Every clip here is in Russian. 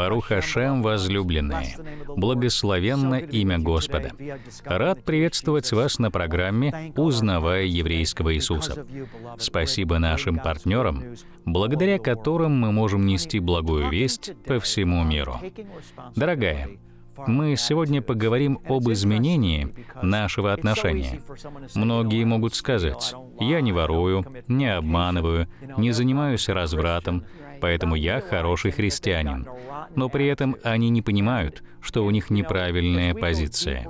Бару Шем возлюбленные. Благословенно имя Господа. Рад приветствовать вас на программе «Узнавая еврейского Иисуса». Спасибо нашим партнерам, благодаря которым мы можем нести благую весть по всему миру. Дорогая, мы сегодня поговорим об изменении нашего отношения. Многие могут сказать, я не ворую, не обманываю, не занимаюсь развратом, поэтому я хороший христианин. Но при этом они не понимают, что у них неправильная позиция.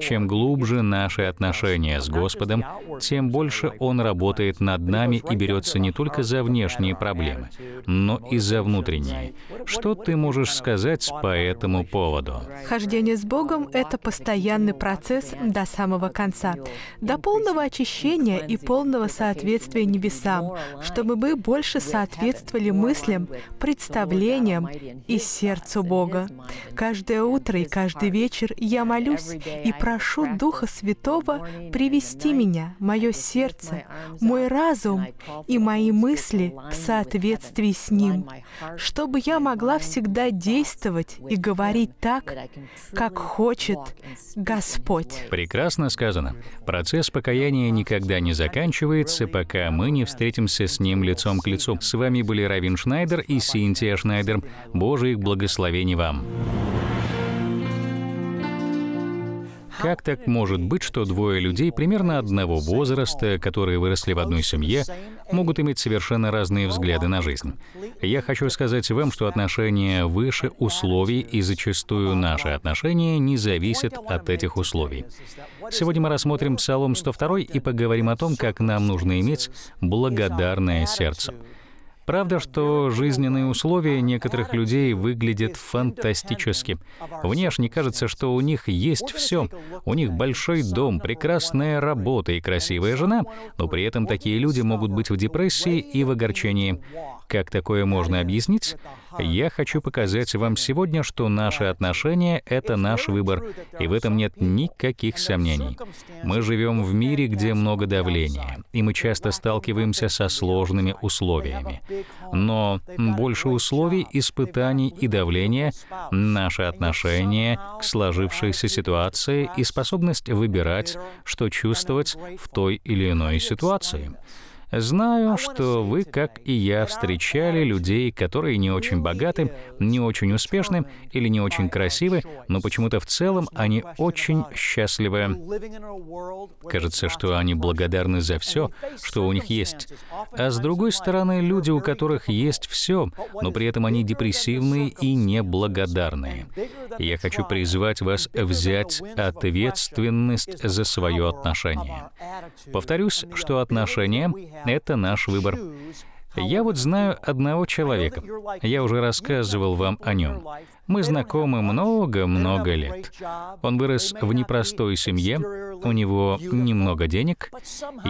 Чем глубже наши отношения с Господом, тем больше Он работает над нами и берется не только за внешние проблемы, но и за внутренние. Что ты можешь сказать по этому поводу? Хождение с Богом — это постоянный процесс до самого конца, до полного очищения и полного соответствия небесам, чтобы мы больше соответствовали мыслям, мыслям, представлениям и сердцу Бога. Каждое утро и каждый вечер я молюсь и прошу Духа Святого привести меня, мое сердце, мой разум и мои мысли в соответствии с Ним, чтобы я могла всегда действовать и говорить так, как хочет Господь. Прекрасно сказано. Процесс покаяния никогда не заканчивается, пока мы не встретимся с Ним лицом к лицу. С вами были Равин Шнайдер, Шнайдер и Синтия Шнайдер. Божьих благословений вам. Как так может быть, что двое людей примерно одного возраста, которые выросли в одной семье, могут иметь совершенно разные взгляды на жизнь? Я хочу сказать вам, что отношения выше условий, и зачастую наши отношения не зависят от этих условий. Сегодня мы рассмотрим Псалом 102 и поговорим о том, как нам нужно иметь благодарное сердце. Правда, что жизненные условия некоторых людей выглядят фантастически. Внешне кажется, что у них есть все. У них большой дом, прекрасная работа и красивая жена, но при этом такие люди могут быть в депрессии и в огорчении. Как такое можно объяснить? Я хочу показать вам сегодня, что наши отношения — это наш выбор, и в этом нет никаких сомнений. Мы живем в мире, где много давления, и мы часто сталкиваемся со сложными условиями. Но больше условий, испытаний и давления — наши отношения к сложившейся ситуации и способность выбирать, что чувствовать в той или иной ситуации. Знаю, что вы, как и я, встречали людей, которые не очень богаты, не очень успешны или не очень красивы, но почему-то в целом они очень счастливы. Кажется, что они благодарны за все, что у них есть. А с другой стороны, люди, у которых есть все, но при этом они депрессивные и неблагодарные. Я хочу призвать вас взять ответственность за свое отношение. Повторюсь, что отношения это наш выбор. Я вот знаю одного человека. Я уже рассказывал вам о нем. Мы знакомы много-много лет. Он вырос в непростой семье, у него немного денег,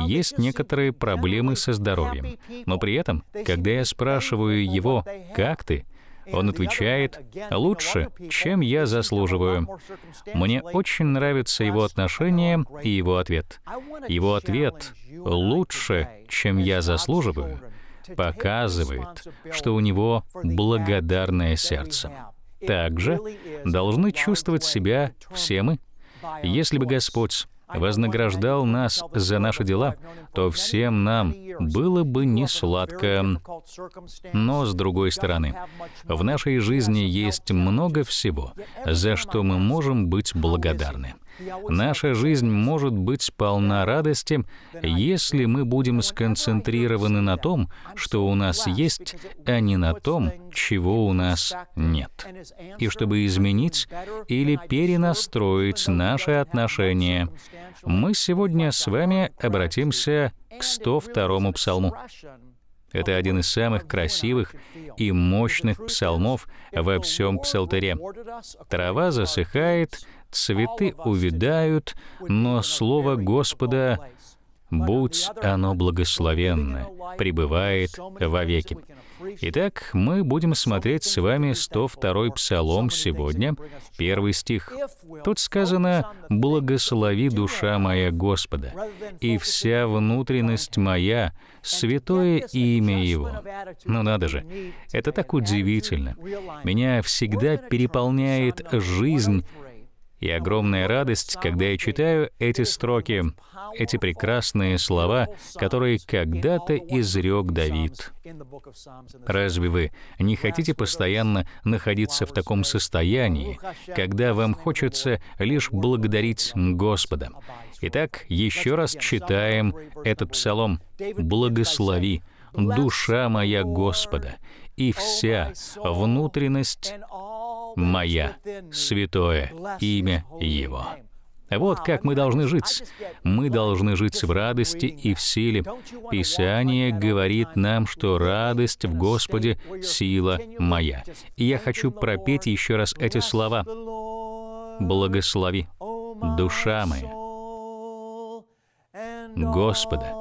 есть некоторые проблемы со здоровьем. Но при этом, когда я спрашиваю его, как ты, он отвечает, «Лучше, чем я заслуживаю». Мне очень нравится его отношение и его ответ. Его ответ «Лучше, чем я заслуживаю» показывает, что у него благодарное сердце. Также должны чувствовать себя все мы. Если бы Господь вознаграждал нас за наши дела, то всем нам было бы не сладко. Но, с другой стороны, в нашей жизни есть много всего, за что мы можем быть благодарны. Наша жизнь может быть полна радости, если мы будем сконцентрированы на том, что у нас есть, а не на том, чего у нас нет. И чтобы изменить или перенастроить наши отношения, мы сегодня с вами обратимся к 102-му псалму. Это один из самых красивых и мощных псалмов во всем псалтере. Трава засыхает, цветы увядают, но слово Господа «Будь оно благословенно» пребывает вовеки. Итак, мы будем смотреть с вами 102-й Псалом сегодня, первый стих. Тут сказано «Благослови душа моя Господа, и вся внутренность моя, святое имя Его». Ну надо же, это так удивительно. Меня всегда переполняет жизнь, и огромная радость, когда я читаю эти строки, эти прекрасные слова, которые когда-то изрек Давид. Разве вы не хотите постоянно находиться в таком состоянии, когда вам хочется лишь благодарить Господа? Итак, еще раз читаем этот псалом «Благослови, душа моя Господа, и вся внутренность моя, святое имя Его. Вот как мы должны жить. Мы должны жить в радости и в силе. Писание говорит нам, что радость в Господе — сила моя. И я хочу пропеть еще раз эти слова. «Благослови, душа моя, Господа,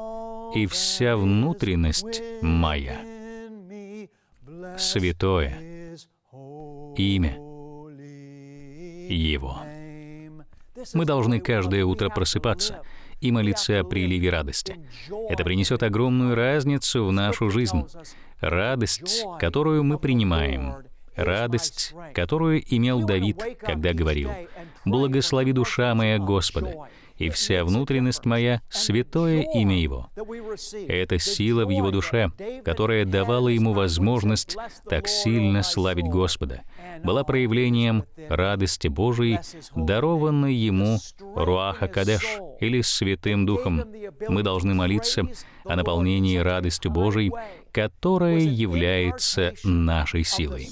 и вся внутренность моя, святое имя его. Мы должны каждое утро просыпаться и молиться о приливе радости. Это принесет огромную разницу в нашу жизнь. Радость, которую мы принимаем, радость, которую имел Давид, когда говорил, «Благослови душа моя Господа, и вся внутренность моя — святое имя Его. Это сила в Его душе, которая давала Ему возможность так сильно славить Господа, была проявлением радости Божией, дарованной Ему Руаха Кадеш или Святым Духом. Мы должны молиться о наполнении радостью Божией, которая является нашей силой.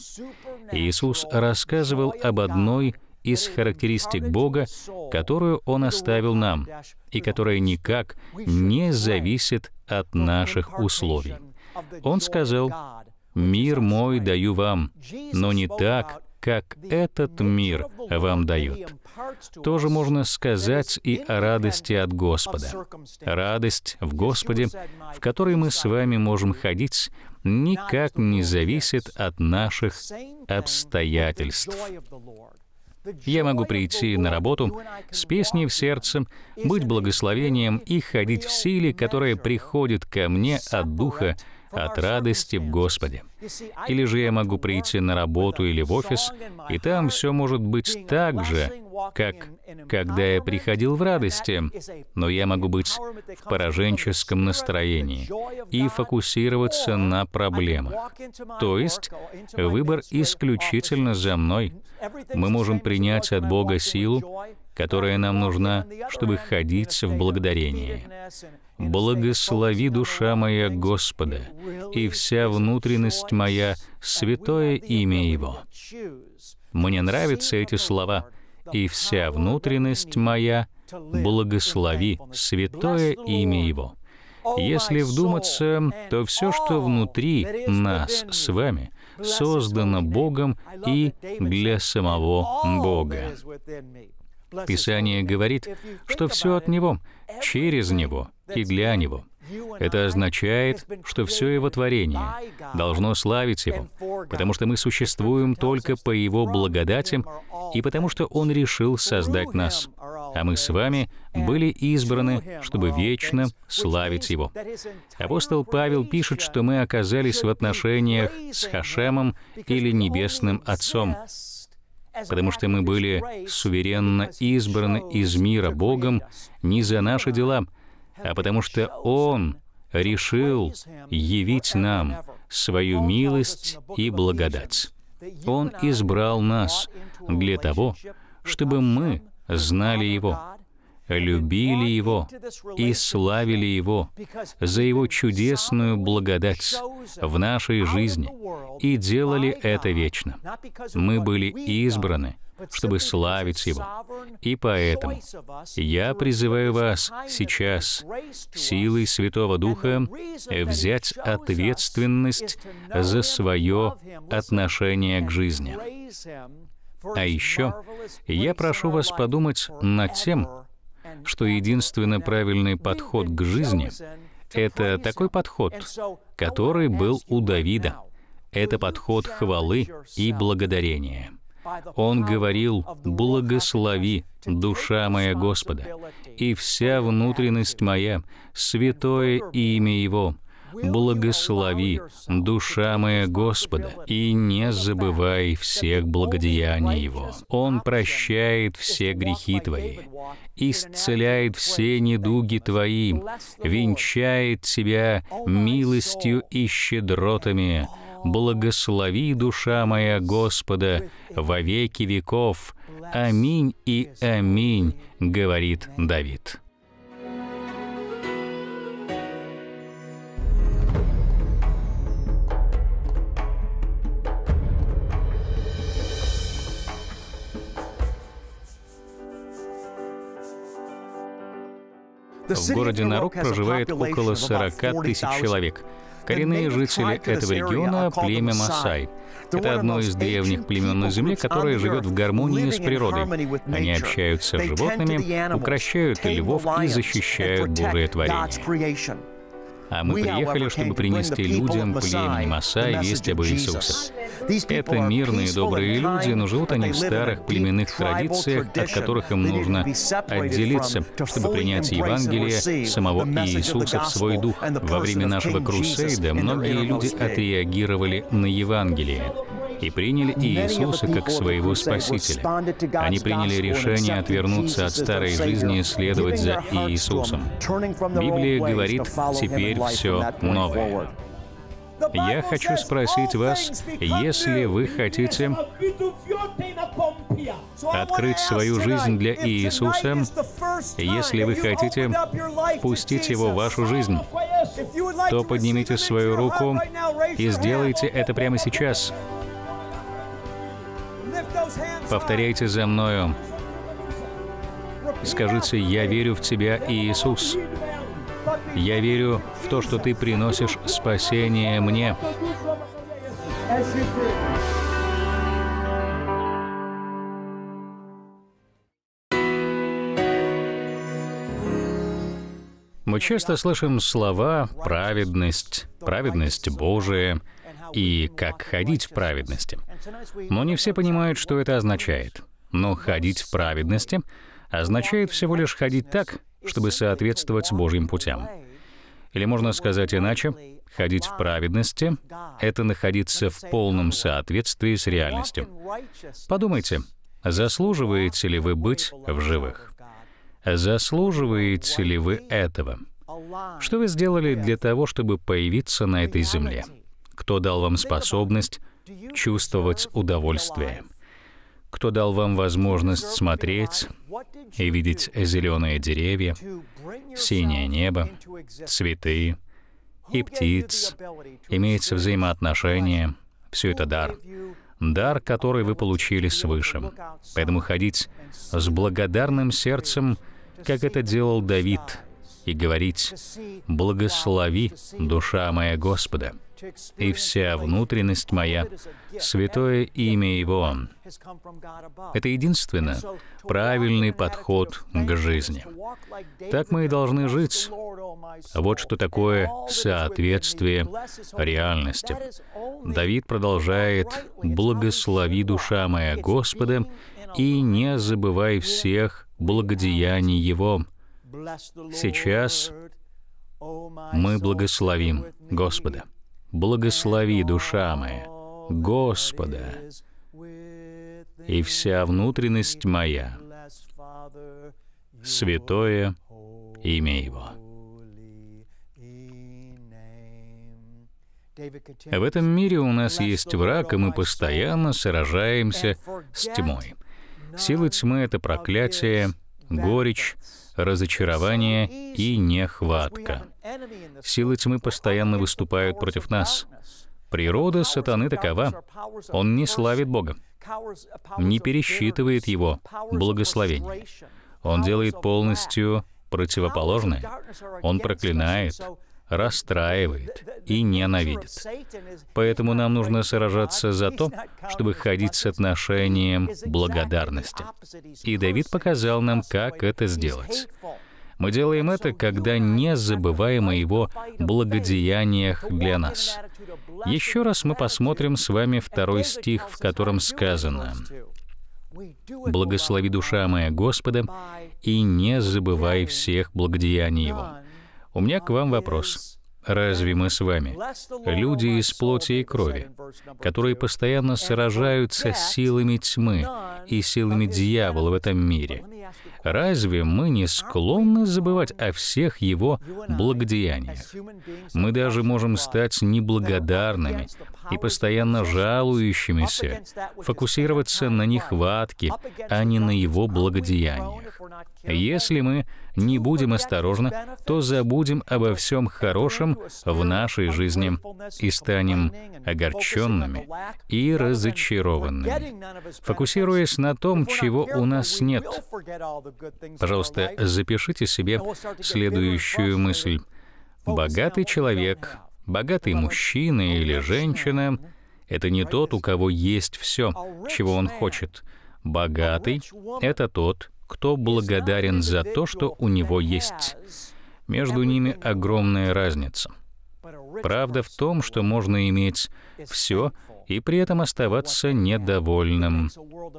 Иисус рассказывал об одной из характеристик Бога, которую Он оставил нам, и которая никак не зависит от наших условий. Он сказал, «Мир мой даю вам, но не так, как этот мир вам дает. Тоже можно сказать и о радости от Господа. Радость в Господе, в которой мы с вами можем ходить, никак не зависит от наших обстоятельств. Я могу прийти на работу с песней в сердце, быть благословением и ходить в силе, которая приходит ко мне от Духа, от радости в Господе. Или же я могу прийти на работу или в офис, и там все может быть так же, как когда я приходил в радости, но я могу быть в пораженческом настроении и фокусироваться на проблемах. То есть выбор исключительно за мной. Мы можем принять от Бога силу, которая нам нужна, чтобы ходить в благодарении. Благослови душа моя Господа, и вся внутренность моя — святое имя Его». Мне нравятся эти слова. «И вся внутренность моя — благослови святое имя Его». Если вдуматься, то все, что внутри нас с вами, создано Богом и для самого Бога. Писание говорит, что все от Него, через Него и глянь его. Это означает, что все его творение должно славить его, потому что мы существуем только по его благодати и потому что он решил создать нас. А мы с вами были избраны, чтобы вечно славить его. Апостол Павел пишет, что мы оказались в отношениях с Хашемом или Небесным Отцом, потому что мы были суверенно избраны из мира Богом не за наши дела — а потому что Он решил явить нам свою милость и благодать. Он избрал нас для того, чтобы мы знали Его, любили Его и славили Его за Его чудесную благодать в нашей жизни и делали это вечно. Мы были избраны — чтобы славить Его. И поэтому я призываю вас сейчас силой Святого Духа взять ответственность за свое отношение к жизни. А еще я прошу вас подумать над тем, что единственно правильный подход к жизни — это такой подход, который был у Давида. Это подход хвалы и благодарения. Он говорил, «Благослови, душа моя Господа, и вся внутренность моя, святое имя Его, благослови, душа моя Господа, и не забывай всех благодеяний Его. Он прощает все грехи твои, исцеляет все недуги твои, венчает тебя oh, милостью и щедротами, Благослови, душа моя, Господа, во веки веков. Аминь и аминь, говорит Давид. В городе Нарок проживает около 40 тысяч человек. Коренные жители этого региона – племя Масай. Это одно из древних племен на Земле, которое живет в гармонии с природой. Они общаются с животными, укращают львов и защищают Божие творение. А мы приехали, чтобы принести людям племени Масай весть об Иисусе. Это мирные, добрые люди, но живут они в старых племенных традициях, от которых им нужно отделиться, чтобы принять Евангелие самого Иисуса в свой дух. Во время нашего крусейда многие люди отреагировали на Евангелие и приняли Иисуса как своего Спасителя. Они приняли решение отвернуться от старой жизни и следовать за Иисусом. Библия говорит, теперь все новое. Я хочу спросить вас, если вы хотите открыть свою жизнь для Иисуса, если вы хотите пустить Его в вашу жизнь, то поднимите свою руку и сделайте это прямо сейчас. Повторяйте за мною. Скажите, «Я верю в Тебя, Иисус». Я верю в то, что ты приносишь спасение мне. Мы часто слышим слова «праведность», «праведность Божия» и «как ходить в праведности». Но не все понимают, что это означает. Но ходить в праведности означает всего лишь ходить так, чтобы соответствовать Божьим путям. Или можно сказать иначе, ходить в праведности — это находиться в полном соответствии с реальностью. Подумайте, заслуживаете ли вы быть в живых? Заслуживаете ли вы этого? Что вы сделали для того, чтобы появиться на этой земле? Кто дал вам способность чувствовать удовольствие? кто дал вам возможность смотреть и видеть зеленые деревья, синее небо, цветы и птиц, Имеется взаимоотношение. Все это дар. Дар, который вы получили свыше. Поэтому ходить с благодарным сердцем, как это делал Давид, и говорить «Благослови, душа моя Господа» и вся внутренность моя, святое имя Его. Это единственно правильный подход к жизни. Так мы и должны жить. Вот что такое соответствие реальности. Давид продолжает «Благослови душа моя Господа, и не забывай всех благодеяний Его». Сейчас мы благословим Господа благослови душа моя Господа и вся внутренность моя, святое имя Его. В этом мире у нас есть враг, и мы постоянно сражаемся с тьмой. Силы тьмы — это проклятие, горечь, разочарование и нехватка. Силы тьмы постоянно выступают против нас. Природа сатаны такова. Он не славит Бога, не пересчитывает его благословение. Он делает полностью противоположное. Он проклинает, расстраивает и ненавидит. Поэтому нам нужно сражаться за то, чтобы ходить с отношением благодарности. И Давид показал нам, как это сделать. Мы делаем это, когда не забываем о его благодеяниях для нас. Еще раз мы посмотрим с вами второй стих, в котором сказано «Благослови душа моя Господа, и не забывай всех благодеяний Его». У меня к вам вопрос. Разве мы с вами, люди из плоти и крови, которые постоянно сражаются с силами тьмы и силами дьявола в этом мире, разве мы не склонны забывать о всех его благодеяниях? Мы даже можем стать неблагодарными и постоянно жалующимися, фокусироваться на нехватке, а не на его благодеяниях. Если мы не будем осторожны, то забудем обо всем хорошем в нашей жизни и станем огорченными и разочарованными. Фокусируясь на том, чего у нас нет, пожалуйста, запишите себе следующую мысль. Богатый человек, богатый мужчина или женщина — это не тот, у кого есть все, чего он хочет. Богатый — это тот, кто благодарен за то, что у него есть. Между ними огромная разница. Правда в том, что можно иметь все и при этом оставаться недовольным.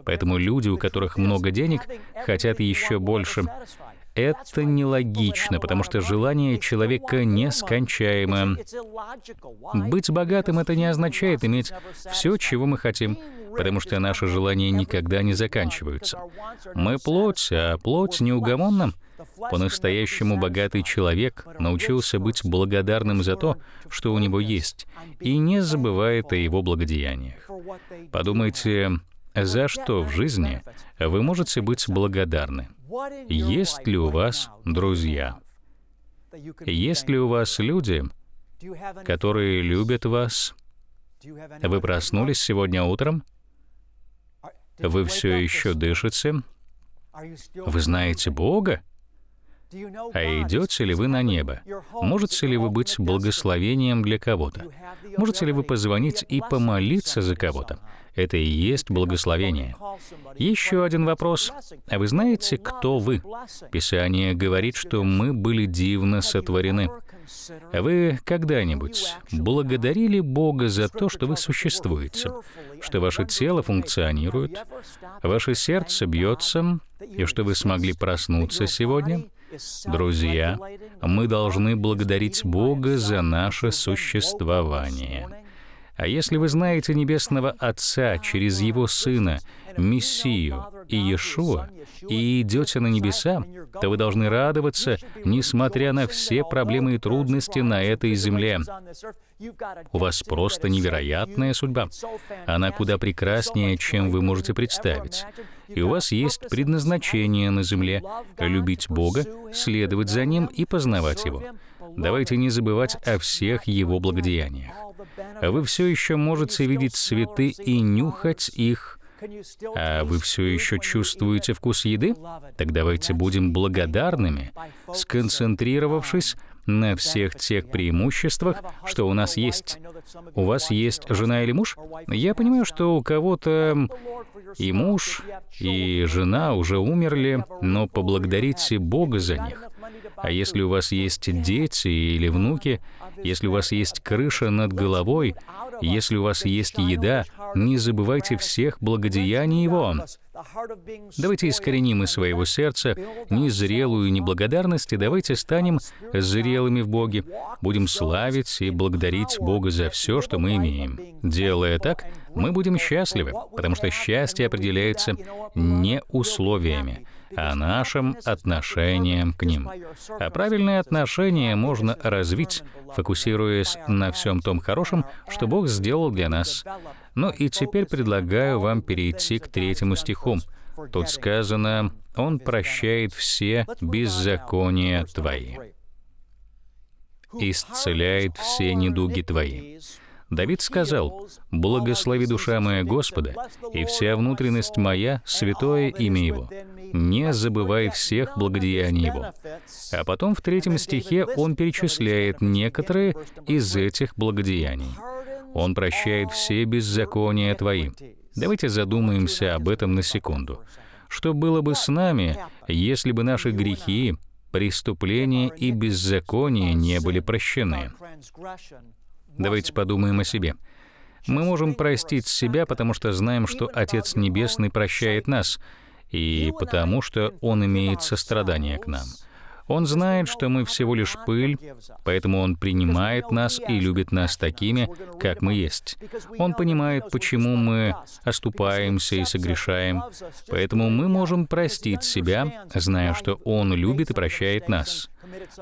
Поэтому люди, у которых много денег, хотят еще больше. Это нелогично, потому что желание человека нескончаемо. Быть богатым — это не означает иметь все, чего мы хотим, потому что наши желания никогда не заканчиваются. Мы плоть, а плоть неугомонна. По-настоящему богатый человек научился быть благодарным за то, что у него есть, и не забывает о его благодеяниях. Подумайте, за что в жизни вы можете быть благодарны. Есть ли у вас друзья? Есть ли у вас люди, которые любят вас? Вы проснулись сегодня утром? Вы все еще дышите? Вы знаете Бога? А идете ли вы на небо? Можете ли вы быть благословением для кого-то? Можете ли вы позвонить и помолиться за кого-то? Это и есть благословение. Еще один вопрос. А вы знаете, кто вы? Писание говорит, что мы были дивно сотворены. А вы когда-нибудь благодарили Бога за то, что вы существуете, что ваше тело функционирует, ваше сердце бьется, и что вы смогли проснуться сегодня? Друзья, мы должны благодарить Бога за наше существование. А если вы знаете Небесного Отца через Его Сына, Мессию и Иешуа, и идете на небеса, то вы должны радоваться, несмотря на все проблемы и трудности на этой земле. У вас просто невероятная судьба. Она куда прекраснее, чем вы можете представить. И у вас есть предназначение на земле — любить Бога, следовать за Ним и познавать Его. Давайте не забывать о всех его благодеяниях. Вы все еще можете видеть цветы и нюхать их, а вы все еще чувствуете вкус еды? Так давайте будем благодарными, сконцентрировавшись на всех тех преимуществах, что у нас есть. У вас есть жена или муж? Я понимаю, что у кого-то и муж, и жена уже умерли, но поблагодарите Бога за них. А если у вас есть дети или внуки, если у вас есть крыша над головой, если у вас есть еда, не забывайте всех благодеяний Его. Давайте искореним из своего сердца незрелую неблагодарность и давайте станем зрелыми в Боге. Будем славить и благодарить Бога за все, что мы имеем. Делая так, мы будем счастливы, потому что счастье определяется не условиями а нашим отношением к ним. А правильное отношение можно развить, фокусируясь на всем том хорошем, что Бог сделал для нас. Ну и теперь предлагаю вам перейти к третьему стиху. Тут сказано, «Он прощает все беззакония твои» исцеляет все недуги твои. Давид сказал, «Благослови душа моя Господа, и вся внутренность моя — святое имя Его. Не забывай всех благодеяний Его». А потом в третьем стихе он перечисляет некоторые из этих благодеяний. «Он прощает все беззакония Твои». Давайте задумаемся об этом на секунду. Что было бы с нами, если бы наши грехи, преступления и беззакония не были прощены? Давайте подумаем о себе. Мы можем простить себя, потому что знаем, что Отец Небесный прощает нас, и потому что Он имеет сострадание к нам. Он знает, что мы всего лишь пыль, поэтому Он принимает нас и любит нас такими, как мы есть. Он понимает, почему мы оступаемся и согрешаем, поэтому мы можем простить себя, зная, что Он любит и прощает нас.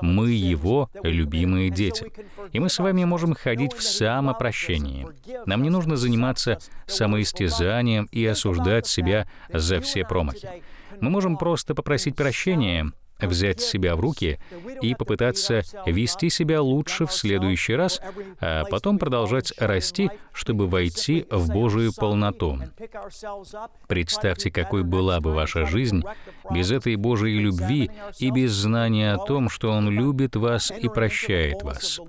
Мы Его любимые дети. И мы с вами можем ходить в самопрощении. Нам не нужно заниматься самоистязанием и осуждать себя за все промахи. Мы можем просто попросить прощения взять себя в руки и попытаться вести себя лучше в следующий раз, а потом продолжать расти, чтобы войти в Божию полноту. Представьте, какой была бы ваша жизнь без этой Божьей любви и без знания о том, что Он любит вас и прощает вас.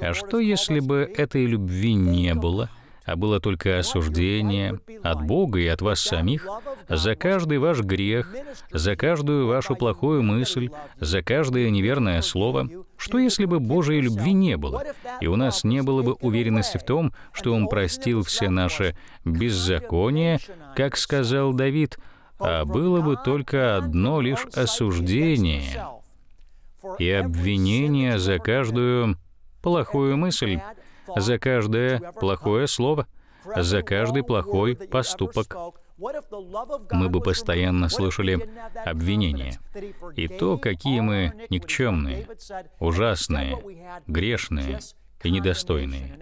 А что, если бы этой любви не было — а было только осуждение от Бога и от вас самих за каждый ваш грех, за каждую вашу плохую мысль, за каждое неверное слово. Что если бы Божьей любви не было, и у нас не было бы уверенности в том, что Он простил все наши беззакония, как сказал Давид, а было бы только одно лишь осуждение и обвинение за каждую плохую мысль, за каждое плохое слово, за каждый плохой поступок. Мы бы постоянно слышали обвинения и то, какие мы никчемные, ужасные, грешные и недостойные.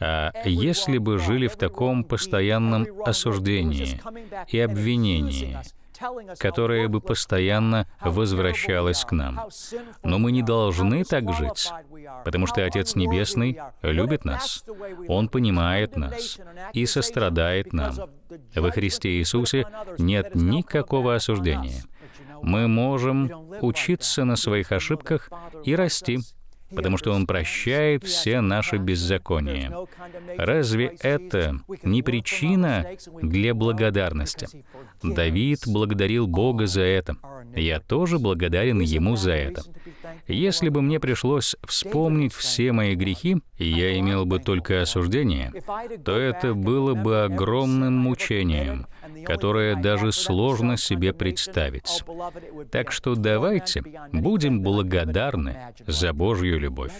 А если бы жили в таком постоянном осуждении и обвинении, которая бы постоянно возвращалась к нам. Но мы не должны так жить, потому что Отец Небесный любит нас. Он понимает нас и сострадает нам. Во Христе Иисусе нет никакого осуждения. Мы можем учиться на своих ошибках и расти, потому что Он прощает все наши беззакония. Разве это не причина для благодарности? Давид благодарил Бога за это. Я тоже благодарен Ему за это. Если бы мне пришлось вспомнить все мои грехи, и я имел бы только осуждение, то это было бы огромным мучением — которое даже сложно себе представить. Так что давайте будем благодарны за Божью любовь,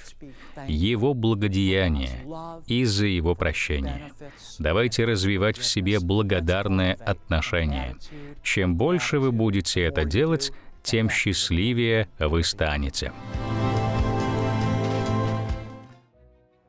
Его благодеяние и за Его прощение. Давайте развивать в себе благодарное отношение. Чем больше вы будете это делать, тем счастливее вы станете.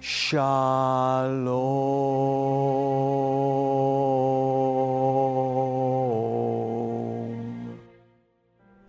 Shalom.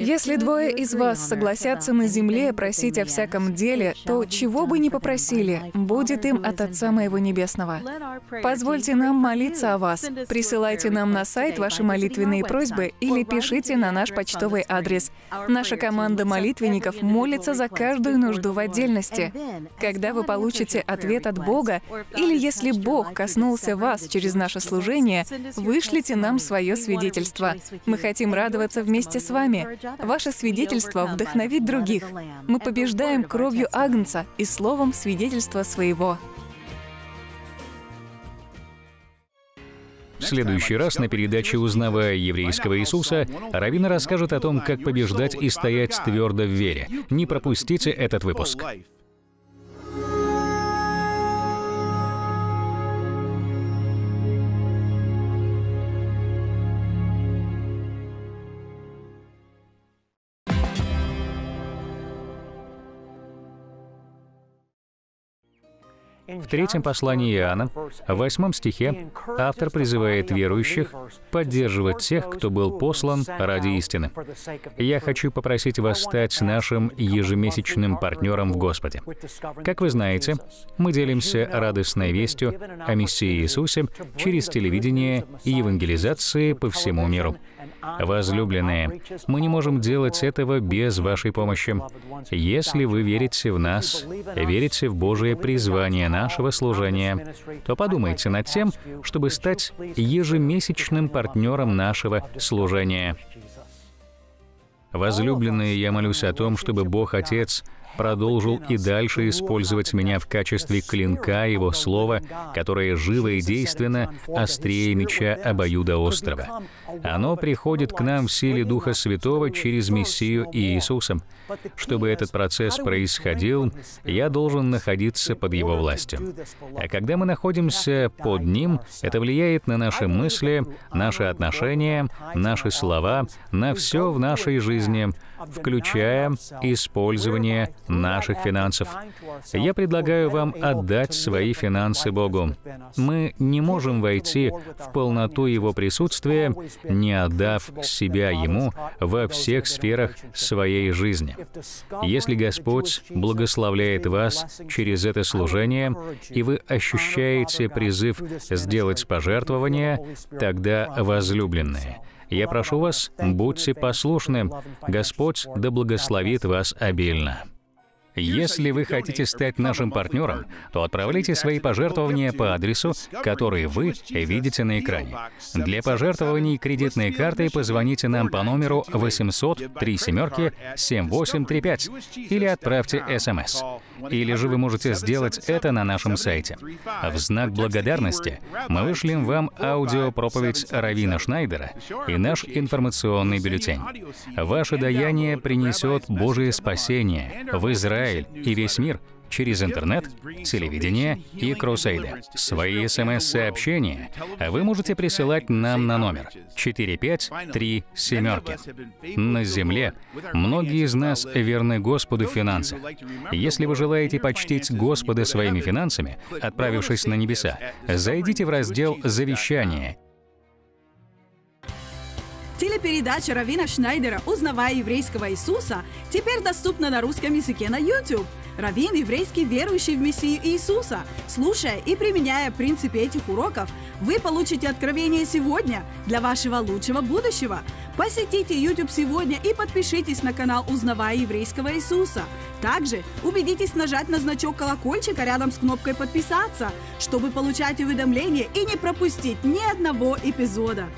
Если двое из вас согласятся на земле просить о всяком деле, то чего бы ни попросили, будет им от Отца Моего Небесного. Позвольте нам молиться о вас. Присылайте нам на сайт ваши молитвенные просьбы или пишите на наш почтовый адрес. Наша команда молитвенников молится за каждую нужду в отдельности. Когда вы получите ответ от Бога, или если Бог коснулся вас через наше служение, вышлите нам свое свидетельство. Мы хотим радоваться вместе с вами. Ваше свидетельство вдохновит других. Мы побеждаем кровью Агнца и словом свидетельства своего. В следующий раз на передаче «Узнавая еврейского Иисуса» Равина расскажет о том, как побеждать и стоять твердо в вере. Не пропустите этот выпуск. В третьем послании Иоанна, в восьмом стихе, автор призывает верующих поддерживать тех, кто был послан ради истины. Я хочу попросить вас стать нашим ежемесячным партнером в Господе. Как вы знаете, мы делимся радостной вестью о Мессии Иисусе через телевидение и евангелизации по всему миру. Возлюбленные, мы не можем делать этого без вашей помощи. Если вы верите в нас, верите в Божие призвание нашего служения, то подумайте над тем, чтобы стать ежемесячным партнером нашего служения. Возлюбленные, я молюсь о том, чтобы Бог Отец — продолжил и дальше использовать меня в качестве клинка его слова, которое живо и действенно острее меча острова. Оно приходит к нам в силе Духа Святого через Мессию и Иисуса. Чтобы этот процесс происходил, я должен находиться под его властью. А когда мы находимся под ним, это влияет на наши мысли, наши отношения, наши слова, на все в нашей жизни, включая использование наших финансов. Я предлагаю вам отдать свои финансы Богу. Мы не можем войти в полноту Его присутствия, не отдав себя Ему во всех сферах своей жизни. Если Господь благословляет вас через это служение, и вы ощущаете призыв сделать пожертвование, тогда возлюбленные — я прошу вас, будьте послушны. Господь да благословит вас обильно. Если вы хотите стать нашим партнером, то отправляйте свои пожертвования по адресу, который вы видите на экране. Для пожертвований кредитной картой позвоните нам по номеру 800 3 семерки 7835 или отправьте СМС. Или же вы можете сделать это на нашем сайте. В знак благодарности мы вышлем вам аудиопроповедь Равина Шнайдера и наш информационный бюллетень. Ваше даяние принесет Божие спасение в Израиль и весь мир — через интернет, телевидение и кроссейды. Свои смс-сообщения вы можете присылать нам на номер 4537. На земле многие из нас верны Господу в финансах. Если вы желаете почтить Господа своими финансами, отправившись на небеса, зайдите в раздел «Завещание» Телепередача Равина Шнайдера «Узнавая еврейского Иисуса» теперь доступна на русском языке на YouTube. Равин – еврейский верующий в Мессию Иисуса. Слушая и применяя принципы этих уроков, вы получите откровение сегодня для вашего лучшего будущего. Посетите YouTube сегодня и подпишитесь на канал «Узнавая еврейского Иисуса». Также убедитесь нажать на значок колокольчика рядом с кнопкой «Подписаться», чтобы получать уведомления и не пропустить ни одного эпизода.